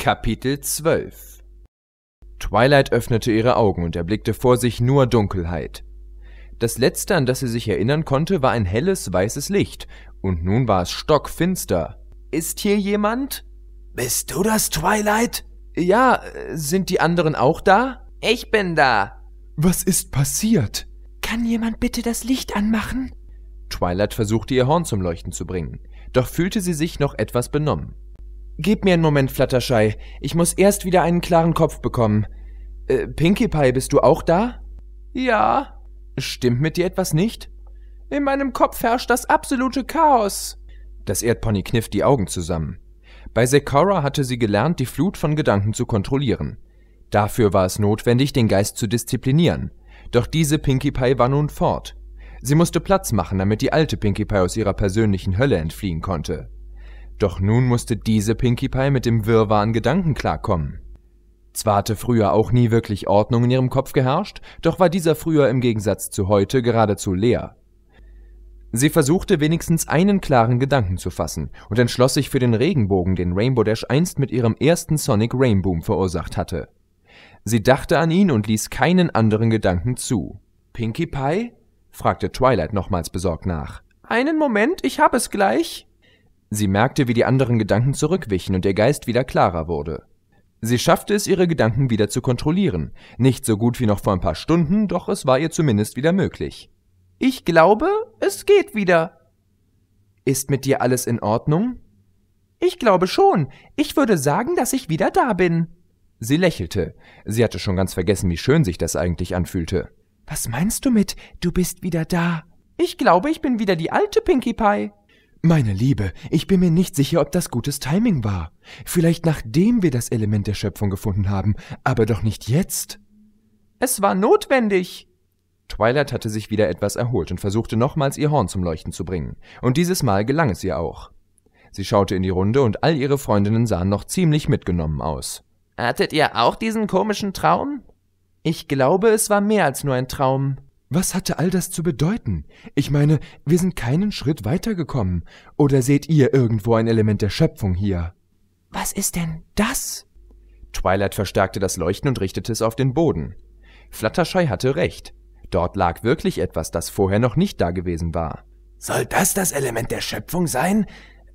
Kapitel 12 Twilight öffnete ihre Augen und erblickte vor sich nur Dunkelheit. Das letzte, an das sie sich erinnern konnte, war ein helles, weißes Licht, und nun war es stockfinster. Ist hier jemand? Bist du das, Twilight? Ja, sind die anderen auch da? Ich bin da. Was ist passiert? Kann jemand bitte das Licht anmachen? Twilight versuchte ihr Horn zum Leuchten zu bringen, doch fühlte sie sich noch etwas benommen. Gib mir einen Moment, Fluttershy. Ich muss erst wieder einen klaren Kopf bekommen. Äh, Pinkie Pie, bist du auch da? Ja. Stimmt mit dir etwas nicht? In meinem Kopf herrscht das absolute Chaos. Das Erdpony kniff die Augen zusammen. Bei Sekora hatte sie gelernt, die Flut von Gedanken zu kontrollieren. Dafür war es notwendig, den Geist zu disziplinieren. Doch diese Pinkie Pie war nun fort. Sie musste Platz machen, damit die alte Pinkie Pie aus ihrer persönlichen Hölle entfliehen konnte. Doch nun musste diese Pinkie Pie mit dem Wirrwarr an Gedanken klarkommen. Zwar hatte früher auch nie wirklich Ordnung in ihrem Kopf geherrscht, doch war dieser früher im Gegensatz zu heute geradezu leer. Sie versuchte wenigstens einen klaren Gedanken zu fassen und entschloss sich für den Regenbogen, den Rainbow Dash einst mit ihrem ersten Sonic Rainboom verursacht hatte. Sie dachte an ihn und ließ keinen anderen Gedanken zu. Pinkie Pie? fragte Twilight nochmals besorgt nach. Einen Moment, ich hab es gleich. Sie merkte, wie die anderen Gedanken zurückwichen und ihr Geist wieder klarer wurde. Sie schaffte es, ihre Gedanken wieder zu kontrollieren. Nicht so gut wie noch vor ein paar Stunden, doch es war ihr zumindest wieder möglich. Ich glaube, es geht wieder. Ist mit dir alles in Ordnung? Ich glaube schon. Ich würde sagen, dass ich wieder da bin. Sie lächelte. Sie hatte schon ganz vergessen, wie schön sich das eigentlich anfühlte. Was meinst du mit, du bist wieder da? Ich glaube, ich bin wieder die alte Pinkie Pie. Meine Liebe, ich bin mir nicht sicher, ob das gutes Timing war. Vielleicht nachdem wir das Element der Schöpfung gefunden haben, aber doch nicht jetzt. Es war notwendig. Twilight hatte sich wieder etwas erholt und versuchte nochmals ihr Horn zum Leuchten zu bringen, und dieses Mal gelang es ihr auch. Sie schaute in die Runde und all ihre Freundinnen sahen noch ziemlich mitgenommen aus. Hattet ihr auch diesen komischen Traum? Ich glaube, es war mehr als nur ein Traum, was hatte all das zu bedeuten? Ich meine, wir sind keinen Schritt weitergekommen. Oder seht ihr irgendwo ein Element der Schöpfung hier? Was ist denn das? Twilight verstärkte das Leuchten und richtete es auf den Boden. Fluttershy hatte recht. Dort lag wirklich etwas, das vorher noch nicht da gewesen war. Soll das das Element der Schöpfung sein?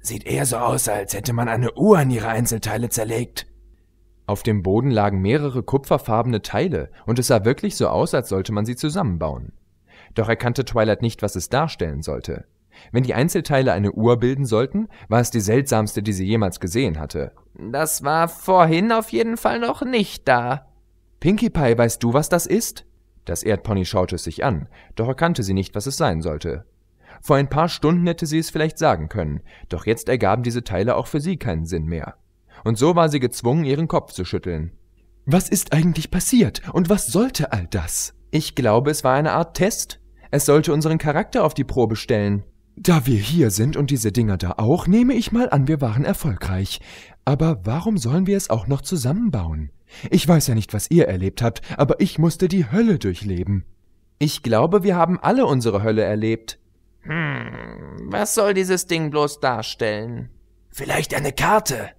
Sieht eher so aus, als hätte man eine Uhr an ihre Einzelteile zerlegt. Auf dem Boden lagen mehrere kupferfarbene Teile, und es sah wirklich so aus, als sollte man sie zusammenbauen. Doch erkannte Twilight nicht, was es darstellen sollte. Wenn die Einzelteile eine Uhr bilden sollten, war es die seltsamste, die sie jemals gesehen hatte. Das war vorhin auf jeden Fall noch nicht da. Pinkie Pie, weißt du, was das ist? Das Erdpony schaute es sich an, doch erkannte sie nicht, was es sein sollte. Vor ein paar Stunden hätte sie es vielleicht sagen können, doch jetzt ergaben diese Teile auch für sie keinen Sinn mehr und so war sie gezwungen, ihren Kopf zu schütteln. Was ist eigentlich passiert und was sollte all das? Ich glaube, es war eine Art Test. Es sollte unseren Charakter auf die Probe stellen. Da wir hier sind und diese Dinger da auch, nehme ich mal an, wir waren erfolgreich. Aber warum sollen wir es auch noch zusammenbauen? Ich weiß ja nicht, was ihr erlebt habt, aber ich musste die Hölle durchleben. Ich glaube, wir haben alle unsere Hölle erlebt. Hm, was soll dieses Ding bloß darstellen? Vielleicht eine Karte,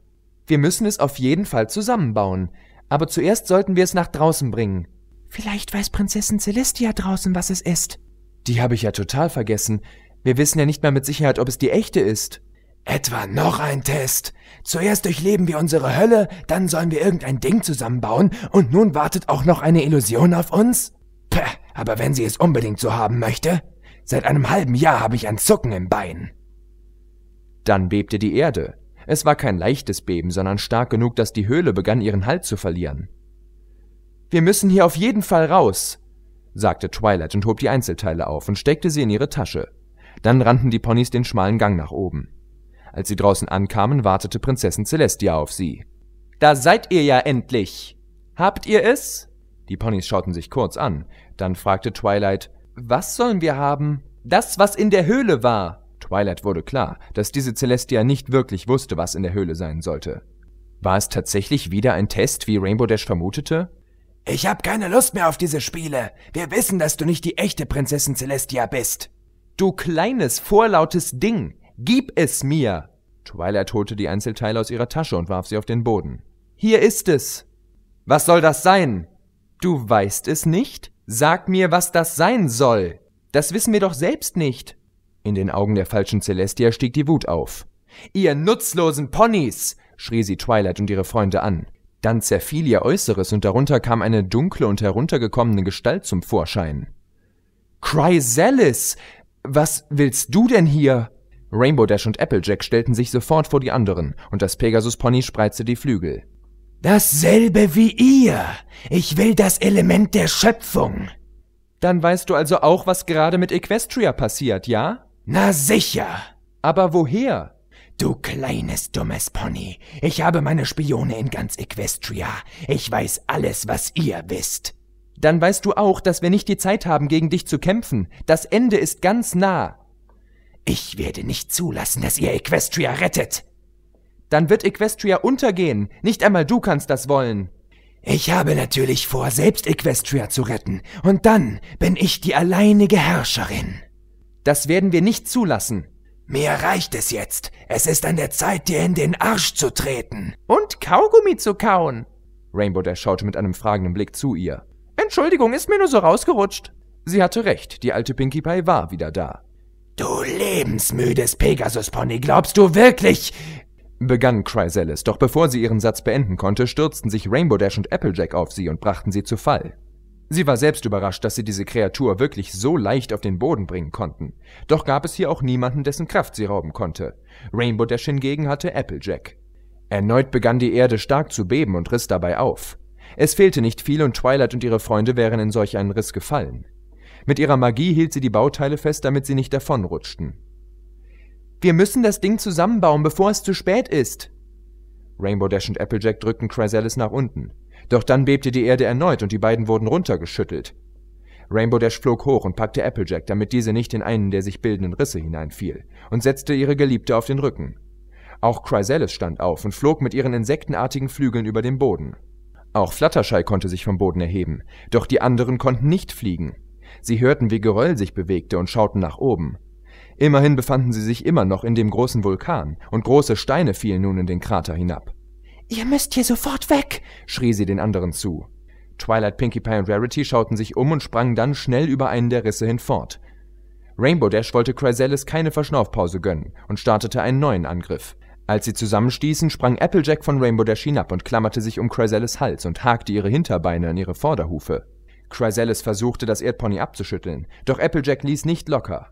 wir müssen es auf jeden Fall zusammenbauen. Aber zuerst sollten wir es nach draußen bringen. Vielleicht weiß Prinzessin Celestia draußen, was es ist. Die habe ich ja total vergessen. Wir wissen ja nicht mal mit Sicherheit, ob es die echte ist. Etwa noch ein Test. Zuerst durchleben wir unsere Hölle, dann sollen wir irgendein Ding zusammenbauen und nun wartet auch noch eine Illusion auf uns? Päh, aber wenn sie es unbedingt so haben möchte. Seit einem halben Jahr habe ich ein Zucken im Bein. Dann bebte die Erde. Es war kein leichtes Beben, sondern stark genug, dass die Höhle begann ihren Halt zu verlieren. Wir müssen hier auf jeden Fall raus, sagte Twilight und hob die Einzelteile auf und steckte sie in ihre Tasche. Dann rannten die Ponys den schmalen Gang nach oben. Als sie draußen ankamen, wartete Prinzessin Celestia auf sie. Da seid ihr ja endlich! Habt ihr es? Die Ponys schauten sich kurz an. Dann fragte Twilight, was sollen wir haben? Das, was in der Höhle war, Twilight wurde klar, dass diese Celestia nicht wirklich wusste, was in der Höhle sein sollte. War es tatsächlich wieder ein Test, wie Rainbow Dash vermutete? Ich hab keine Lust mehr auf diese Spiele. Wir wissen, dass du nicht die echte Prinzessin Celestia bist. Du kleines, vorlautes Ding. Gib es mir. Twilight holte die Einzelteile aus ihrer Tasche und warf sie auf den Boden. Hier ist es. Was soll das sein? Du weißt es nicht? Sag mir, was das sein soll. Das wissen wir doch selbst nicht. In den Augen der falschen Celestia stieg die Wut auf. Ihr nutzlosen Ponys! schrie sie Twilight und ihre Freunde an. Dann zerfiel ihr Äußeres und darunter kam eine dunkle und heruntergekommene Gestalt zum Vorschein. Chrysalis! Was willst du denn hier? Rainbow Dash und Applejack stellten sich sofort vor die anderen, und das Pegasus-Pony spreizte die Flügel. Dasselbe wie ihr! Ich will das Element der Schöpfung! Dann weißt du also auch, was gerade mit Equestria passiert, ja? Na sicher. Aber woher? Du kleines dummes Pony, ich habe meine Spione in ganz Equestria. Ich weiß alles, was ihr wisst. Dann weißt du auch, dass wir nicht die Zeit haben, gegen dich zu kämpfen. Das Ende ist ganz nah. Ich werde nicht zulassen, dass ihr Equestria rettet. Dann wird Equestria untergehen. Nicht einmal du kannst das wollen. Ich habe natürlich vor, selbst Equestria zu retten. Und dann bin ich die alleinige Herrscherin. Das werden wir nicht zulassen. Mir reicht es jetzt. Es ist an der Zeit, dir in den Arsch zu treten. Und Kaugummi zu kauen. Rainbow Dash schaute mit einem fragenden Blick zu ihr. Entschuldigung, ist mir nur so rausgerutscht. Sie hatte recht, die alte Pinkie Pie war wieder da. Du lebensmüdes Pegasus-Pony, glaubst du wirklich? begann Chrysalis, doch bevor sie ihren Satz beenden konnte, stürzten sich Rainbow Dash und Applejack auf sie und brachten sie zu Fall. Sie war selbst überrascht, dass sie diese Kreatur wirklich so leicht auf den Boden bringen konnten. Doch gab es hier auch niemanden, dessen Kraft sie rauben konnte. Rainbow Dash hingegen hatte Applejack. Erneut begann die Erde stark zu beben und riss dabei auf. Es fehlte nicht viel und Twilight und ihre Freunde wären in solch einen Riss gefallen. Mit ihrer Magie hielt sie die Bauteile fest, damit sie nicht davonrutschten. Wir müssen das Ding zusammenbauen, bevor es zu spät ist. Rainbow Dash und Applejack drückten Chrysalis nach unten. Doch dann bebte die Erde erneut und die beiden wurden runtergeschüttelt. Rainbow Dash flog hoch und packte Applejack, damit diese nicht in einen der sich bildenden Risse hineinfiel, und setzte ihre Geliebte auf den Rücken. Auch Chrysalis stand auf und flog mit ihren insektenartigen Flügeln über den Boden. Auch Fluttershy konnte sich vom Boden erheben, doch die anderen konnten nicht fliegen. Sie hörten, wie Geröll sich bewegte und schauten nach oben. Immerhin befanden sie sich immer noch in dem großen Vulkan, und große Steine fielen nun in den Krater hinab. Ihr müsst hier sofort weg! schrie sie den anderen zu. Twilight, Pinkie Pie und Rarity schauten sich um und sprangen dann schnell über einen der Risse hinfort. Rainbow Dash wollte Chrysalis keine Verschnaufpause gönnen und startete einen neuen Angriff. Als sie zusammenstießen, sprang Applejack von Rainbow Dash hinab und klammerte sich um Chrysalis Hals und hakte ihre Hinterbeine an ihre Vorderhufe. Chrysalis versuchte, das Erdpony abzuschütteln, doch Applejack ließ nicht locker.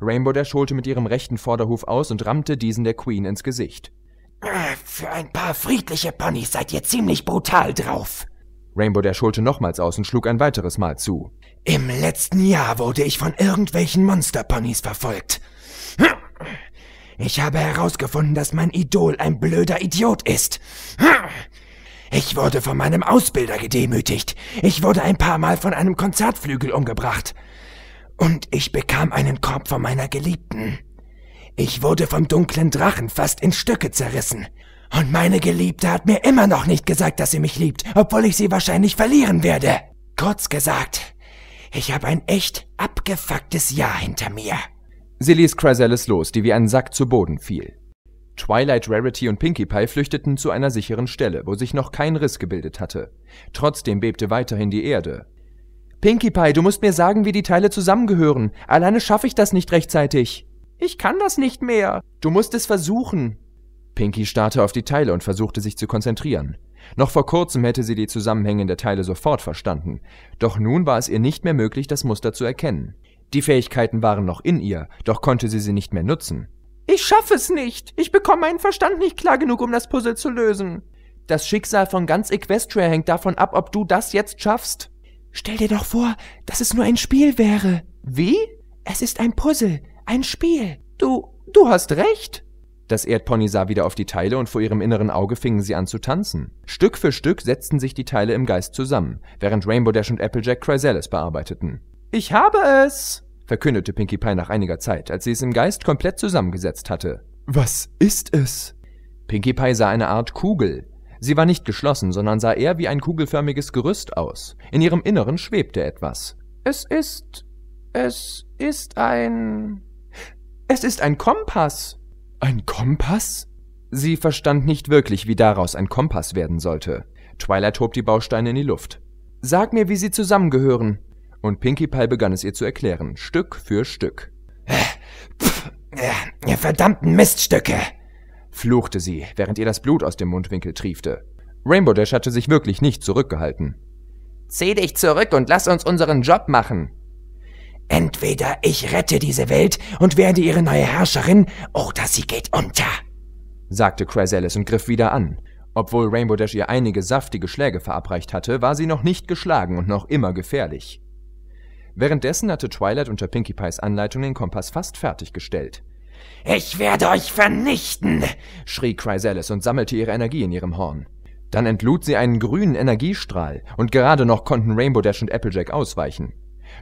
Rainbow Dash holte mit ihrem rechten Vorderhuf aus und rammte diesen der Queen ins Gesicht. Für ein paar friedliche Ponys seid ihr ziemlich brutal drauf. Rainbow der Schulte nochmals aus und schlug ein weiteres Mal zu. Im letzten Jahr wurde ich von irgendwelchen Monsterponys verfolgt. Ich habe herausgefunden, dass mein Idol ein blöder Idiot ist. Ich wurde von meinem Ausbilder gedemütigt. Ich wurde ein paar Mal von einem Konzertflügel umgebracht. Und ich bekam einen Korb von meiner Geliebten. Ich wurde vom dunklen Drachen fast in Stücke zerrissen. Und meine Geliebte hat mir immer noch nicht gesagt, dass sie mich liebt, obwohl ich sie wahrscheinlich verlieren werde. Kurz gesagt, ich habe ein echt abgefucktes Jahr hinter mir. Sie ließ Chrysalis los, die wie ein Sack zu Boden fiel. Twilight, Rarity und Pinkie Pie flüchteten zu einer sicheren Stelle, wo sich noch kein Riss gebildet hatte. Trotzdem bebte weiterhin die Erde. Pinkie Pie, du musst mir sagen, wie die Teile zusammengehören. Alleine schaffe ich das nicht rechtzeitig. Ich kann das nicht mehr. Du musst es versuchen. Pinky starrte auf die Teile und versuchte sich zu konzentrieren. Noch vor kurzem hätte sie die Zusammenhänge der Teile sofort verstanden, doch nun war es ihr nicht mehr möglich, das Muster zu erkennen. Die Fähigkeiten waren noch in ihr, doch konnte sie sie nicht mehr nutzen. Ich schaffe es nicht. Ich bekomme meinen Verstand nicht klar genug, um das Puzzle zu lösen. Das Schicksal von ganz Equestria hängt davon ab, ob du das jetzt schaffst. Stell dir doch vor, dass es nur ein Spiel wäre. Wie? Es ist ein Puzzle. Ein Spiel. Du, du hast recht. Das Erdpony sah wieder auf die Teile und vor ihrem inneren Auge fingen sie an zu tanzen. Stück für Stück setzten sich die Teile im Geist zusammen, während Rainbow Dash und Applejack Chrysalis bearbeiteten. Ich habe es! verkündete Pinkie Pie nach einiger Zeit, als sie es im Geist komplett zusammengesetzt hatte. Was ist es? Pinkie Pie sah eine Art Kugel. Sie war nicht geschlossen, sondern sah eher wie ein kugelförmiges Gerüst aus. In ihrem Inneren schwebte etwas. Es ist. Es ist ein. Es ist ein Kompass. Ein Kompass? Sie verstand nicht wirklich, wie daraus ein Kompass werden sollte. Twilight hob die Bausteine in die Luft. Sag mir, wie sie zusammengehören. Und Pinkie Pie begann es ihr zu erklären, Stück für Stück. Äh, pff, ihr äh, verdammten Miststücke! fluchte sie, während ihr das Blut aus dem Mundwinkel triefte. Rainbow Dash hatte sich wirklich nicht zurückgehalten. Zieh dich zurück und lass uns unseren Job machen, Entweder ich rette diese Welt und werde ihre neue Herrscherin, oder sie geht unter, sagte Chrysalis und griff wieder an. Obwohl Rainbow Dash ihr einige saftige Schläge verabreicht hatte, war sie noch nicht geschlagen und noch immer gefährlich. Währenddessen hatte Twilight unter Pinkie Pies Anleitung den Kompass fast fertiggestellt. Ich werde euch vernichten! schrie Chrysalis und sammelte ihre Energie in ihrem Horn. Dann entlud sie einen grünen Energiestrahl, und gerade noch konnten Rainbow Dash und Applejack ausweichen.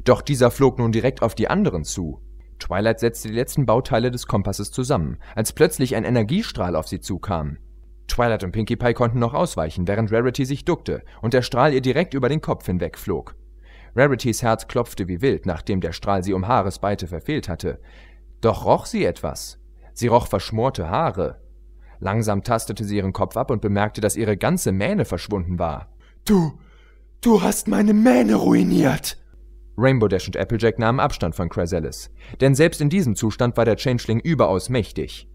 Doch dieser flog nun direkt auf die anderen zu. Twilight setzte die letzten Bauteile des Kompasses zusammen, als plötzlich ein Energiestrahl auf sie zukam. Twilight und Pinkie Pie konnten noch ausweichen, während Rarity sich duckte und der Strahl ihr direkt über den Kopf hinwegflog. Rarities Herz klopfte wie wild, nachdem der Strahl sie um Haaresbeite verfehlt hatte. Doch roch sie etwas. Sie roch verschmorte Haare. Langsam tastete sie ihren Kopf ab und bemerkte, dass ihre ganze Mähne verschwunden war. Du, du hast meine Mähne ruiniert! Rainbow Dash und Applejack nahmen Abstand von Chrysalis, denn selbst in diesem Zustand war der Changeling überaus mächtig.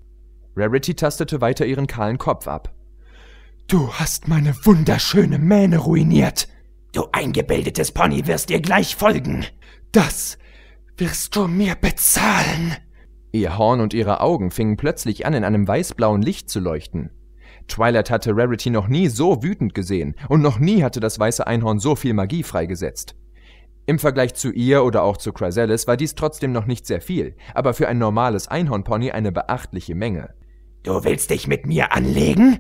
Rarity tastete weiter ihren kahlen Kopf ab. Du hast meine wunderschöne Mähne ruiniert. Du eingebildetes Pony wirst dir gleich folgen. Das wirst du mir bezahlen. Ihr Horn und ihre Augen fingen plötzlich an, in einem weißblauen Licht zu leuchten. Twilight hatte Rarity noch nie so wütend gesehen und noch nie hatte das weiße Einhorn so viel Magie freigesetzt. Im Vergleich zu ihr oder auch zu Chrysalis war dies trotzdem noch nicht sehr viel, aber für ein normales Einhornpony eine beachtliche Menge. Du willst dich mit mir anlegen?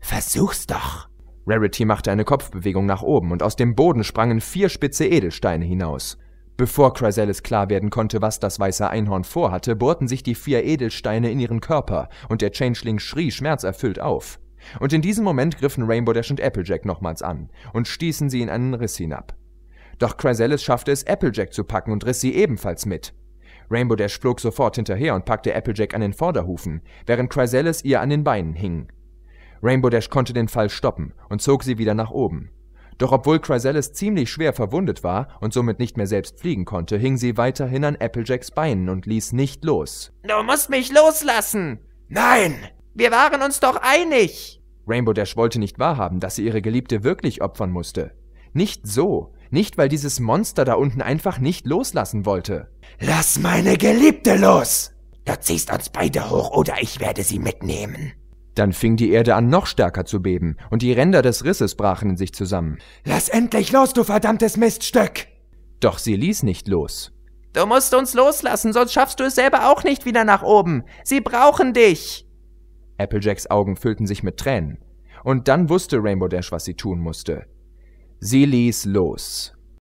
Versuch's doch. Rarity machte eine Kopfbewegung nach oben und aus dem Boden sprangen vier spitze Edelsteine hinaus. Bevor Chrysalis klar werden konnte, was das weiße Einhorn vorhatte, bohrten sich die vier Edelsteine in ihren Körper und der Changeling schrie schmerzerfüllt auf. Und in diesem Moment griffen Rainbow Dash und Applejack nochmals an und stießen sie in einen Riss hinab. Doch Chrysalis schaffte es, Applejack zu packen und riss sie ebenfalls mit. Rainbow Dash flog sofort hinterher und packte Applejack an den Vorderhufen, während Chrysalis ihr an den Beinen hing. Rainbow Dash konnte den Fall stoppen und zog sie wieder nach oben. Doch obwohl Chrysalis ziemlich schwer verwundet war und somit nicht mehr selbst fliegen konnte, hing sie weiterhin an Applejacks Beinen und ließ nicht los. Du musst mich loslassen! Nein! Wir waren uns doch einig! Rainbow Dash wollte nicht wahrhaben, dass sie ihre Geliebte wirklich opfern musste. Nicht so. Nicht, weil dieses Monster da unten einfach nicht loslassen wollte. Lass meine Geliebte los! Du ziehst uns beide hoch oder ich werde sie mitnehmen. Dann fing die Erde an, noch stärker zu beben, und die Ränder des Risses brachen in sich zusammen. Lass endlich los, du verdammtes Miststück! Doch sie ließ nicht los. Du musst uns loslassen, sonst schaffst du es selber auch nicht wieder nach oben. Sie brauchen dich! Applejacks Augen füllten sich mit Tränen. Und dann wusste Rainbow Dash, was sie tun musste. Sie ließ los.